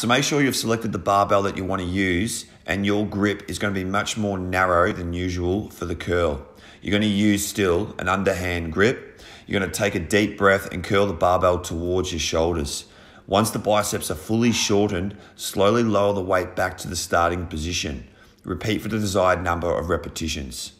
So make sure you've selected the barbell that you want to use and your grip is going to be much more narrow than usual for the curl. You're going to use still an underhand grip. You're going to take a deep breath and curl the barbell towards your shoulders. Once the biceps are fully shortened, slowly lower the weight back to the starting position. Repeat for the desired number of repetitions.